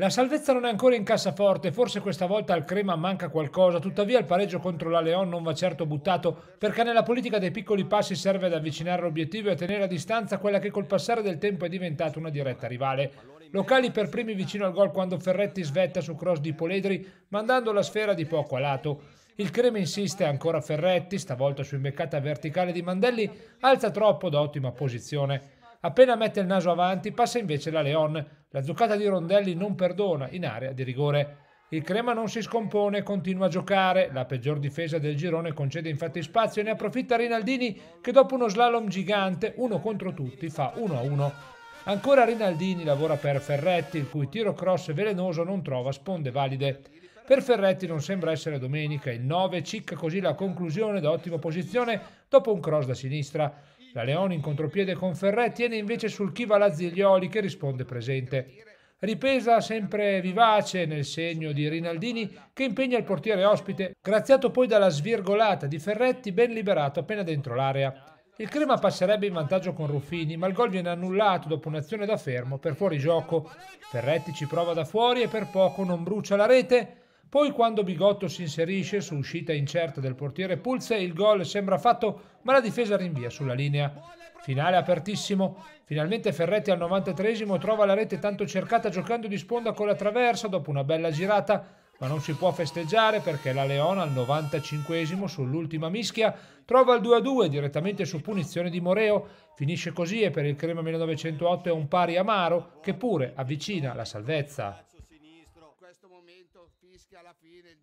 La salvezza non è ancora in cassaforte, forse questa volta al Crema manca qualcosa, tuttavia il pareggio contro la Leon non va certo buttato, perché nella politica dei piccoli passi serve ad avvicinare l'obiettivo e a tenere a distanza quella che col passare del tempo è diventata una diretta rivale. Locali per primi vicino al gol quando Ferretti svetta su cross di Poledri, mandando la sfera di poco a lato. Il Crema insiste ancora Ferretti, stavolta su imbeccata verticale di Mandelli, alza troppo da ottima posizione. Appena mette il naso avanti passa invece la Leon. La giocata di Rondelli non perdona in area di rigore. Il Crema non si scompone, continua a giocare. La peggior difesa del girone concede infatti spazio e ne approfitta Rinaldini che dopo uno slalom gigante, uno contro tutti, fa 1-1. Ancora Rinaldini lavora per Ferretti, il cui tiro cross velenoso non trova sponde valide. Per Ferretti non sembra essere domenica, il 9 cicca così la conclusione da ottima posizione dopo un cross da sinistra. La Leone in contropiede con Ferré tiene invece sul Chiva Lazziglioli che risponde presente. Ripesa sempre vivace nel segno di Rinaldini che impegna il portiere ospite, graziato poi dalla svirgolata di Ferretti ben liberato appena dentro l'area. Il Crema passerebbe in vantaggio con Ruffini, ma il gol viene annullato dopo un'azione da fermo per fuorigioco. Ferretti ci prova da fuori e per poco non brucia la rete, poi quando Bigotto si inserisce su uscita incerta del portiere Pulse, il gol sembra fatto, ma la difesa rinvia sulla linea. Finale apertissimo. Finalmente Ferretti al 93 trova la rete tanto cercata giocando di sponda con la traversa dopo una bella girata, ma non si può festeggiare perché la Leona al 95 sull'ultima mischia trova il 2-2 direttamente su punizione di Moreo. Finisce così e per il Crema 1908 è un pari amaro che pure avvicina la salvezza momento fischia alla fine il